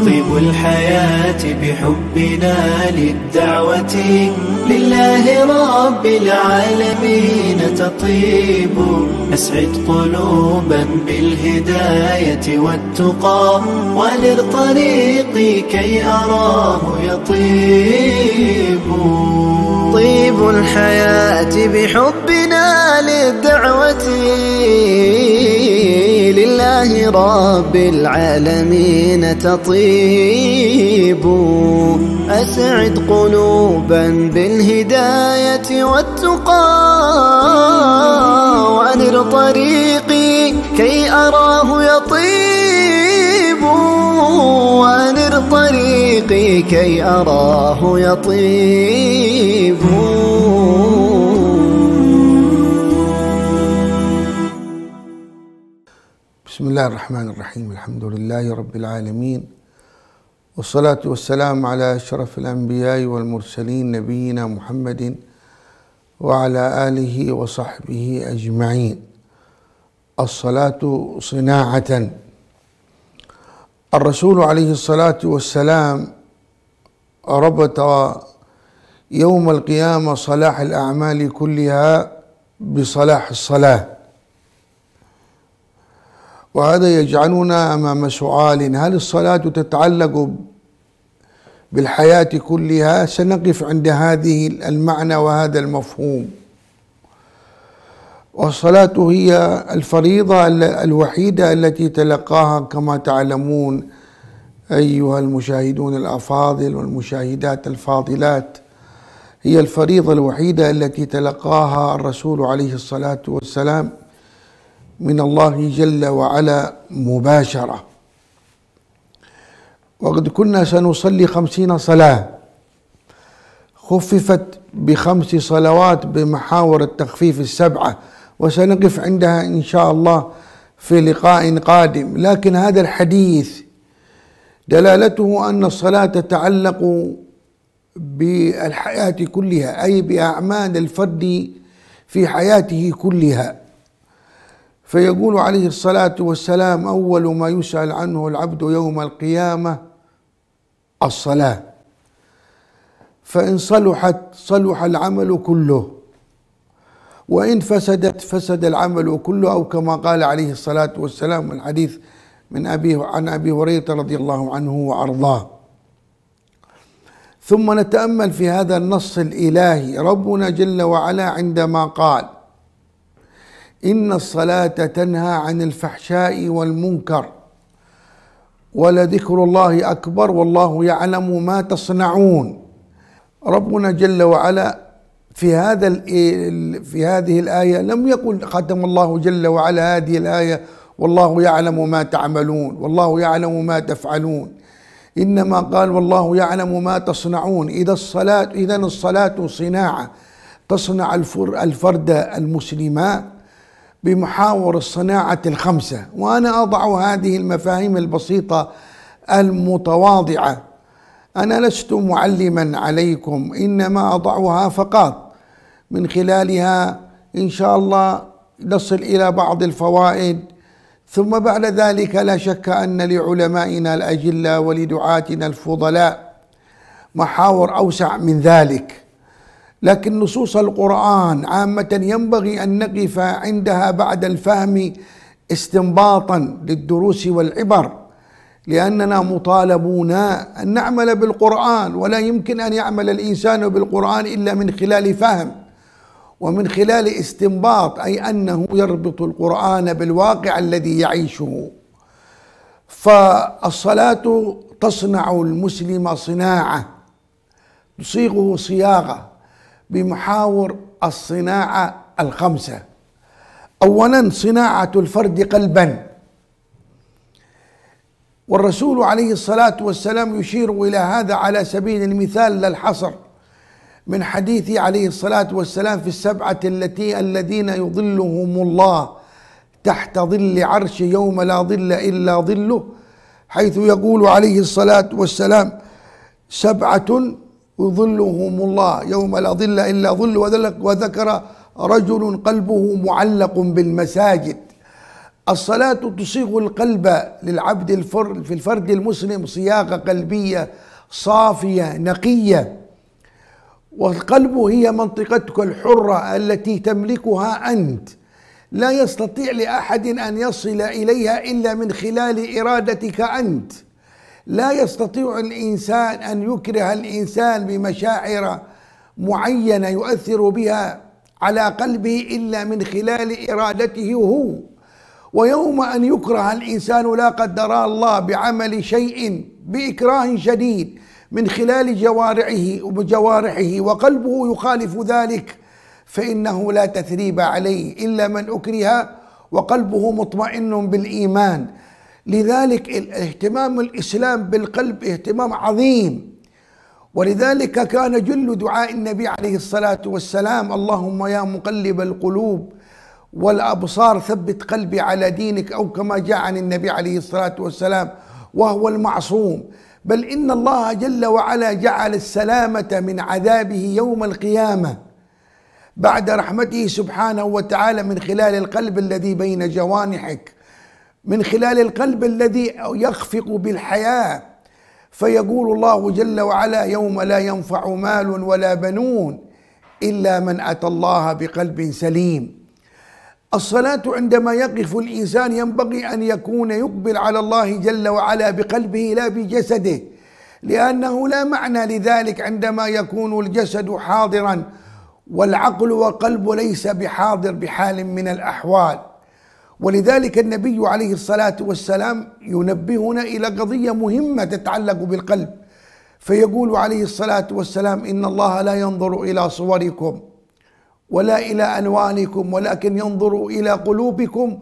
طيب الحياة بحبنا للدعوة لله رب العالمين تطيب أسعد قلوبا بالهداية والتقى وللطريق طريقي كي أراه يطيب طيب الحياة بحبنا للدعوة لله رب العالمين تطيب أسعد قلوبا بالهداية والتقى وأنر طريقي كي أراه يطيب وانر طريقي كي أراه يطيب بسم الله الرحمن الرحيم الحمد لله رب العالمين والصلاة والسلام على أشرف الأنبياء والمرسلين نبينا محمد وعلى آله وصحبه أجمعين الصلاة صناعةً الرسول عليه الصلاة والسلام ربط يوم القيامة صلاح الأعمال كلها بصلاح الصلاة وهذا يجعلنا أمام سؤال هل الصلاة تتعلق بالحياة كلها سنقف عند هذه المعنى وهذا المفهوم والصلاة هي الفريضة الوحيدة التي تلقاها كما تعلمون أيها المشاهدون الأفاضل والمشاهدات الفاضلات هي الفريضة الوحيدة التي تلقاها الرسول عليه الصلاة والسلام من الله جل وعلا مباشرة وقد كنا سنصلي خمسين صلاة خففت بخمس صلوات بمحاور التخفيف السبعة وسنقف عندها إن شاء الله في لقاء قادم لكن هذا الحديث دلالته أن الصلاة تتعلق بالحياة كلها أي بأعمال الفرد في حياته كلها فيقول عليه الصلاة والسلام أول ما يسأل عنه العبد يوم القيامة الصلاة فإن صلحت صلح العمل كله وإن فسدت فسد العمل كله أو كما قال عليه الصلاة والسلام الحديث من أبي عن أبي هريرة رضي الله عنه وأرضاه ثم نتأمل في هذا النص الإلهي ربنا جل وعلا عندما قال إن الصلاة تنهى عن الفحشاء والمنكر ولذكر الله أكبر والله يعلم ما تصنعون ربنا جل وعلا في هذا في هذه الآية لم يقل ختم الله جل وعلا هذه الآية والله يعلم ما تعملون والله يعلم ما تفعلون إنما قال والله يعلم ما تصنعون إذا الصلاة إذا الصلاة صناعة تصنع الفرد المسلم بمحاور الصناعة الخمسة وأنا أضع هذه المفاهيم البسيطة المتواضعة أنا لست معلما عليكم إنما أضعها فقط من خلالها إن شاء الله نصل إلى بعض الفوائد ثم بعد ذلك لا شك أن لعلمائنا الأجلة ولدعاتنا الفضلاء محاور أوسع من ذلك لكن نصوص القرآن عامة ينبغي أن نقف عندها بعد الفهم استنباطا للدروس والعبر لاننا مطالبون ان نعمل بالقران ولا يمكن ان يعمل الانسان بالقران الا من خلال فهم ومن خلال استنباط اي انه يربط القران بالواقع الذي يعيشه فالصلاه تصنع المسلم صناعه تصيغه صياغه بمحاور الصناعه الخمسه اولا صناعه الفرد قلبا والرسول عليه الصلاة والسلام يشير إلى هذا على سبيل المثال لا الحصر من حديث عليه الصلاة والسلام في السبعة التي الذين يظلهم الله تحت ظل عرش يوم لا ظل إلا ظله حيث يقول عليه الصلاة والسلام سبعة يظلهم الله يوم لا ظل إلا ظله وذكر رجل قلبه معلق بالمساجد الصلاة تصيغ القلب للعبد الفر في الفرد المسلم صياغة قلبية صافية نقية والقلب هي منطقتك الحرة التي تملكها أنت لا يستطيع لأحد أن يصل إليها إلا من خلال إرادتك أنت لا يستطيع الإنسان أن يكره الإنسان بمشاعر معينة يؤثر بها على قلبه إلا من خلال إرادته هو ويوم أن يكره الإنسان لا قدر الله بعمل شيء بإكراه شديد من خلال جوارحه وجوارحه وقلبه يخالف ذلك فإنه لا تثريب عليه إلا من أكره وقلبه مطمئن بالإيمان لذلك الاهتمام الإسلام بالقلب اهتمام عظيم ولذلك كان جل دعاء النبي عليه الصلاة والسلام اللهم يا مقلب القلوب والأبصار ثبت قلبي على دينك أو كما جاء عن النبي عليه الصلاة والسلام وهو المعصوم بل إن الله جل وعلا جعل السلامة من عذابه يوم القيامة بعد رحمته سبحانه وتعالى من خلال القلب الذي بين جوانحك من خلال القلب الذي يخفق بالحياه فيقول الله جل وعلا يوم لا ينفع مال ولا بنون الا من اتى الله بقلب سليم الصلاة عندما يقف الإنسان ينبغي أن يكون يقبل على الله جل وعلا بقلبه لا بجسده لأنه لا معنى لذلك عندما يكون الجسد حاضرا والعقل وقلب ليس بحاضر بحال من الأحوال ولذلك النبي عليه الصلاة والسلام ينبهنا إلى قضية مهمة تتعلق بالقلب فيقول عليه الصلاة والسلام إن الله لا ينظر إلى صوركم ولا إلى ألوانكم ولكن ينظر إلى قلوبكم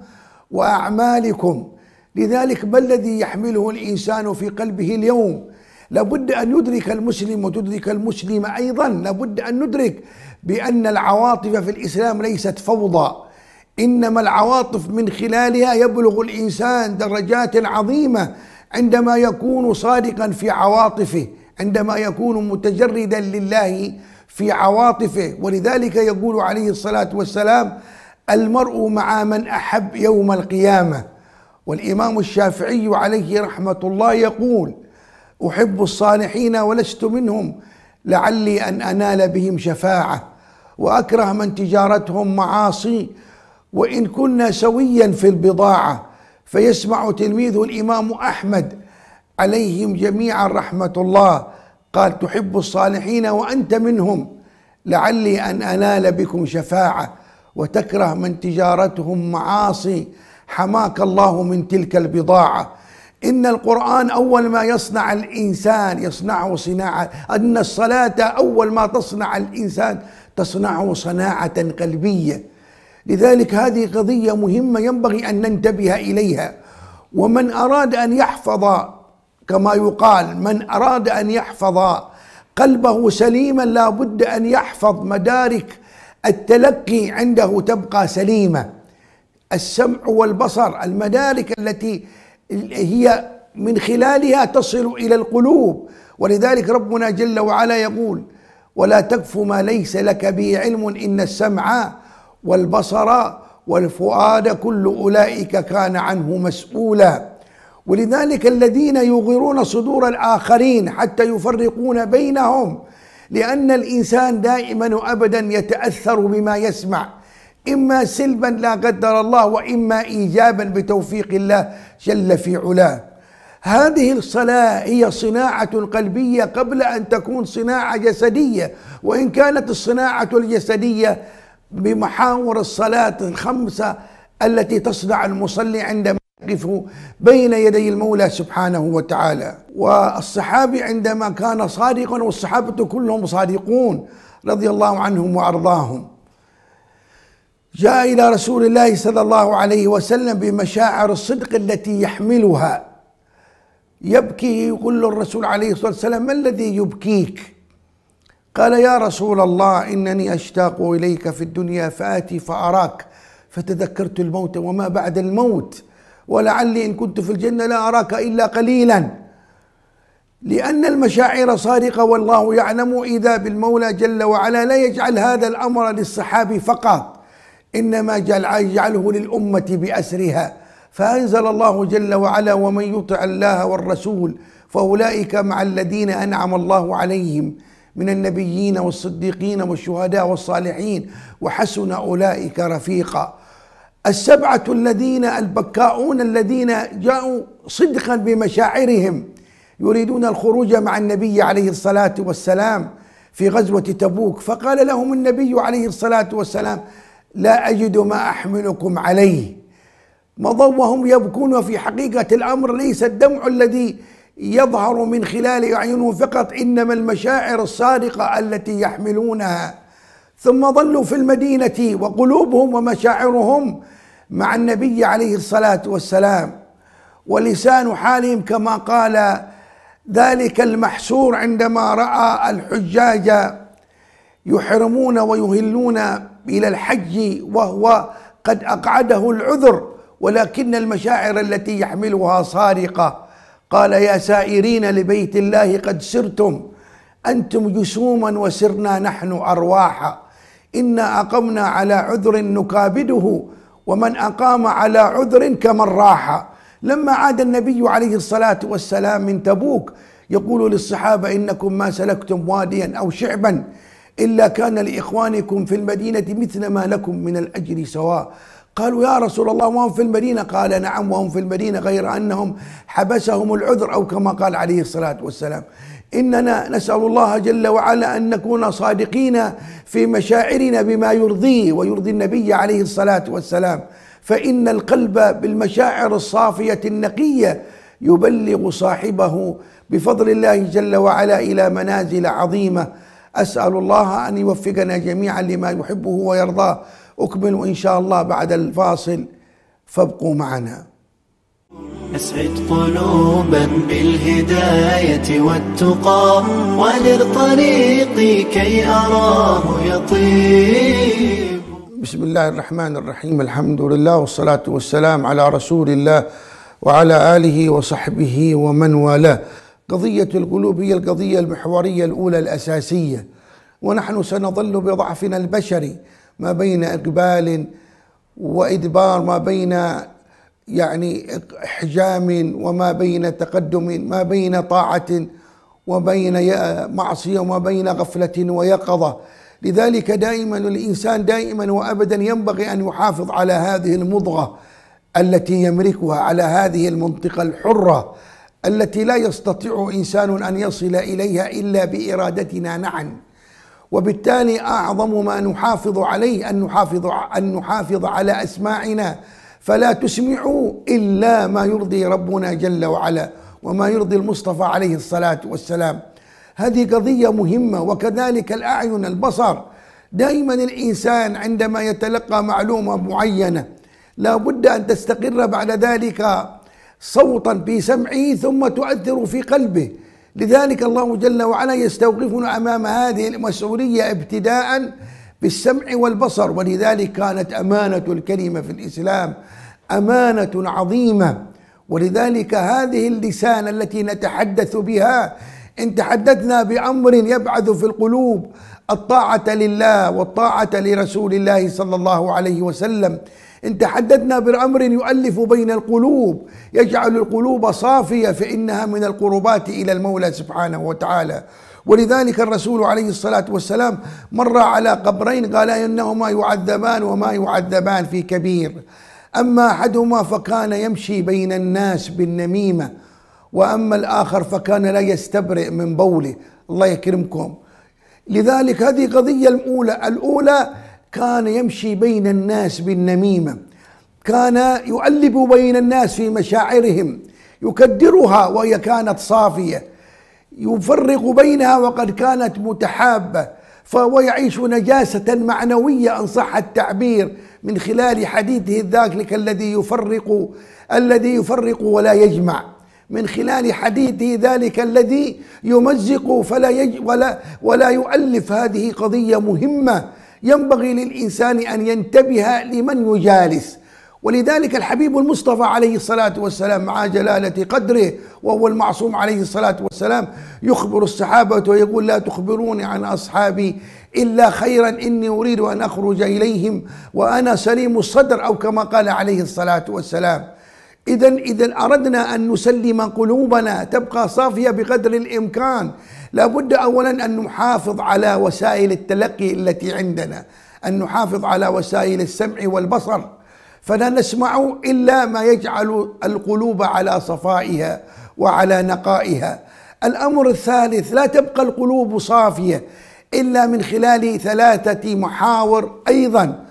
وأعمالكم لذلك ما الذي يحمله الإنسان في قلبه اليوم لابد أن يدرك المسلم وتدرك المسلمة أيضا لابد أن ندرك بأن العواطف في الإسلام ليست فوضى إنما العواطف من خلالها يبلغ الإنسان درجات عظيمة عندما يكون صادقا في عواطفه عندما يكون متجردا لله في عواطفه ولذلك يقول عليه الصلاة والسلام المرء مع من أحب يوم القيامة والإمام الشافعي عليه رحمة الله يقول أحب الصالحين ولست منهم لعلي أن أنال بهم شفاعة وأكره من تجارتهم معاصي وإن كنا سويا في البضاعة فيسمع تلميذه الإمام أحمد عليهم جميعا رحمة الله قال تحب الصالحين وأنت منهم لعلي أن أنال بكم شفاعة وتكره من تجارتهم معاصي حماك الله من تلك البضاعة إن القرآن أول ما يصنع الإنسان يصنعه صناعة أن الصلاة أول ما تصنع الإنسان تصنعه صناعة قلبية لذلك هذه قضية مهمة ينبغي أن ننتبه إليها ومن أراد أن يحفظ كما يقال من أراد أن يحفظ قلبه سليما لا بد أن يحفظ مدارك التلقي عنده تبقى سليمة السمع والبصر المدارك التي هي من خلالها تصل إلى القلوب ولذلك ربنا جل وعلا يقول ولا تكف ما ليس لك به علم إن السمع والبصر والفؤاد كل أولئك كان عنه مسؤولا ولذلك الذين يغيرون صدور الآخرين حتى يفرقون بينهم لأن الإنسان دائما وأبدا يتأثر بما يسمع إما سلبا لا قدر الله وإما إيجابا بتوفيق الله جل في علاه هذه الصلاة هي صناعة قلبية قبل أن تكون صناعة جسدية وإن كانت الصناعة الجسدية بمحاور الصلاة الخمسة التي تصنع المصلي عندما يقف بين يدي المولى سبحانه وتعالى والصحابي عندما كان صادقا والصحابة كلهم صادقون رضي الله عنهم وأرضاهم جاء إلى رسول الله صلى الله عليه وسلم بمشاعر الصدق التي يحملها يبكي يقول الرسول عليه الصلاة والسلام ما الذي يبكيك قال يا رسول الله إنني أشتاق إليك في الدنيا فآتي فأراك فتذكرت الموت وما بعد الموت ولعلي إن كنت في الجنة لا أراك إلا قليلا لأن المشاعر صادقة والله يعلم إذا بالمولى جل وعلا لا يجعل هذا الأمر للصحابي فقط إنما يجعله للأمة بأسرها فأنزل الله جل وعلا ومن يطع الله والرسول فأولئك مع الذين أنعم الله عليهم من النبيين والصديقين والشهداء والصالحين وحسن أولئك رفيقا السبعة الذين البكاؤون الذين جاءوا صدقا بمشاعرهم يريدون الخروج مع النبي عليه الصلاة والسلام في غزوة تبوك فقال لهم النبي عليه الصلاة والسلام لا أجد ما أحملكم عليه مضوا وهم يبكون وفي حقيقة الأمر ليس الدمع الذي يظهر من خلال أعينهم فقط إنما المشاعر الصادقة التي يحملونها ثم ظلوا في المدينة وقلوبهم ومشاعرهم مع النبي عليه الصلاة والسلام ولسان حالهم كما قال ذلك المحسور عندما رأى الحجاج يحرمون ويهلون إلى الحج وهو قد أقعده العذر ولكن المشاعر التي يحملها صارقة قال يا سائرين لبيت الله قد سرتم أنتم جسوما وسرنا نحن أرواحا إنا أقمنا على عذر نكابده ومن أقام على عذر كمن راح لما عاد النبي عليه الصلاة والسلام من تبوك يقول للصحابة إنكم ما سلكتم واديا أو شعبا إلا كان لإخوانكم في المدينة مثل ما لكم من الأجر سواء قالوا يا رسول الله وهم في المدينة قال نعم وهم في المدينة غير أنهم حبسهم العذر أو كما قال عليه الصلاة والسلام إننا نسأل الله جل وعلا أن نكون صادقين في مشاعرنا بما يرضيه ويرضي النبي عليه الصلاة والسلام فإن القلب بالمشاعر الصافية النقية يبلغ صاحبه بفضل الله جل وعلا إلى منازل عظيمة أسأل الله أن يوفقنا جميعا لما يحبه ويرضاه أكمل إن شاء الله بعد الفاصل فابقوا معنا أسعد قلوبا بالهداية والتقى ولر طريقي كي أراه يطيب بسم الله الرحمن الرحيم الحمد لله والصلاة والسلام على رسول الله وعلى آله وصحبه ومن والاه قضية القلوب هي القضية المحورية الأولى الأساسية ونحن سنظل بضعفنا البشري ما بين إقبال وإدبار ما بين يعني حجام وما بين تقدم ما بين طاعة وبين معصية وما بين غفلة ويقظة لذلك دائما الإنسان دائما وأبدا ينبغي أن يحافظ على هذه المضغة التي يملكها على هذه المنطقة الحرة التي لا يستطيع إنسان أن يصل إليها إلا بإرادتنا نعم وبالتالي أعظم ما نحافظ عليه أن نحافظ أن نحافظ على أسماعنا فلا تسمعوا إلا ما يرضي ربنا جل وعلا وما يرضي المصطفى عليه الصلاة والسلام هذه قضية مهمة وكذلك الأعين البصر دائما الإنسان عندما يتلقى معلومة معينة لا بد أن تستقر بعد ذلك صوتا في سمعه ثم تؤثر في قلبه لذلك الله جل وعلا يستوقفنا أمام هذه المسؤولية ابتداءً بالسمع والبصر ولذلك كانت امانه الكلمه في الاسلام امانه عظيمه ولذلك هذه اللسان التي نتحدث بها ان تحدثنا بامر يبعث في القلوب الطاعه لله والطاعه لرسول الله صلى الله عليه وسلم إن تحدثنا بالأمر يؤلف بين القلوب يجعل القلوب صافية فإنها من القربات إلى المولى سبحانه وتعالى ولذلك الرسول عليه الصلاة والسلام مر على قبرين قال إنهما يعذبان وما يعذبان في كبير أما أحدهما فكان يمشي بين الناس بالنميمة وأما الآخر فكان لا يستبرئ من بوله الله يكرمكم لذلك هذه قضية الأولى الأولى كان يمشي بين الناس بالنميمة كان يؤلب بين الناس في مشاعرهم يكدرها وهي كانت صافية يفرق بينها وقد كانت متحابة فهو يعيش نجاسة معنوية أن صح التعبير من خلال حديثه ذلك الذي يفرق الذي يفرق ولا يجمع من خلال حديثه ذلك الذي يمزق فلا يج ولا ولا يؤلف هذه قضية مهمة ينبغي للإنسان أن ينتبه لمن يجالس ولذلك الحبيب المصطفى عليه الصلاة والسلام مع جلالة قدره وهو المعصوم عليه الصلاة والسلام يخبر الصحابة ويقول لا تخبروني عن أصحابي إلا خيرا إني أريد أن أخرج إليهم وأنا سليم الصدر أو كما قال عليه الصلاة والسلام إذا إذا أردنا أن نسلم قلوبنا تبقى صافية بقدر الإمكان لابد أولا أن نحافظ على وسائل التلقي التي عندنا أن نحافظ على وسائل السمع والبصر فلا نسمع إلا ما يجعل القلوب على صفائها وعلى نقائها الأمر الثالث لا تبقى القلوب صافية إلا من خلال ثلاثة محاور أيضاً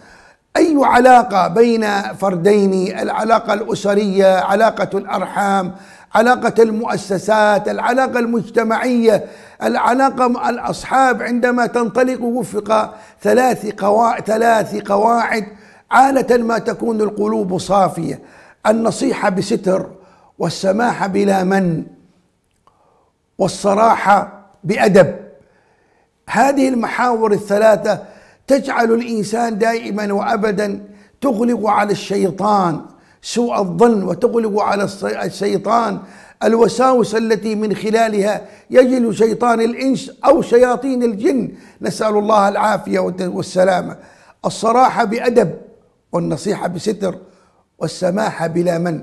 أي علاقة بين فردين العلاقة الأسرية علاقة الأرحام علاقة المؤسسات العلاقة المجتمعية العلاقة مع الأصحاب عندما تنطلق وفق ثلاث قواعد, ثلاث قواعد عادة ما تكون القلوب صافية النصيحة بستر والسماحة بلا من والصراحة بأدب هذه المحاور الثلاثة تجعل الانسان دائما وابدا تغلق على الشيطان سوء الظن وتغلق على الشيطان الوساوس التي من خلالها يجل شيطان الانس او شياطين الجن نسال الله العافيه والسلامه الصراحه بادب والنصيحه بستر والسماحه بلا من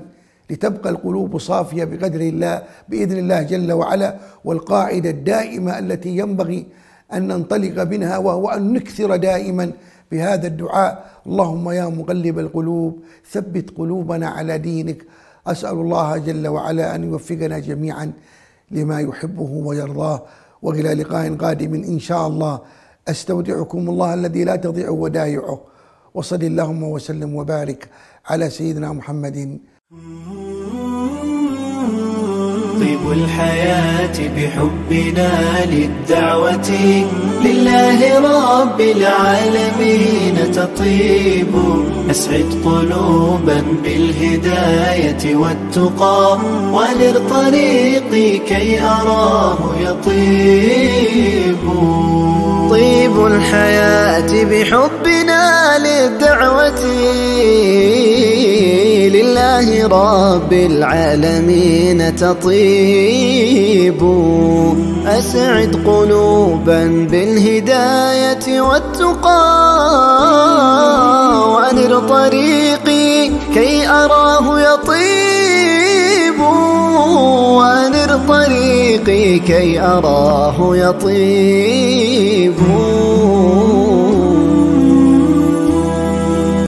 لتبقى القلوب صافيه بقدر الله باذن الله جل وعلا والقاعده الدائمه التي ينبغي أن ننطلق منها وهو أن نكثر دائما بهذا الدعاء اللهم يا مقلب القلوب ثبت قلوبنا على دينك أسأل الله جل وعلا أن يوفقنا جميعا لما يحبه ويرضاه وإلى لقاء قادم إن شاء الله أستودعكم الله الذي لا تضيع ودائعه وصل اللهم وسلم وبارك على سيدنا محمد الحياة بحبنا للدعوة لله رب العالمين تطيب أسعد قلوبا بالهداية والتقى وللطريق طريقي كي أراه يطيب طيب الحياة بحبنا للدعوة لله رب العالمين تطيب أسعد قلوبا بالهداية والتقى وأنر طريقي كي أراه يطيب وأنر طريقي كي أراه يطيب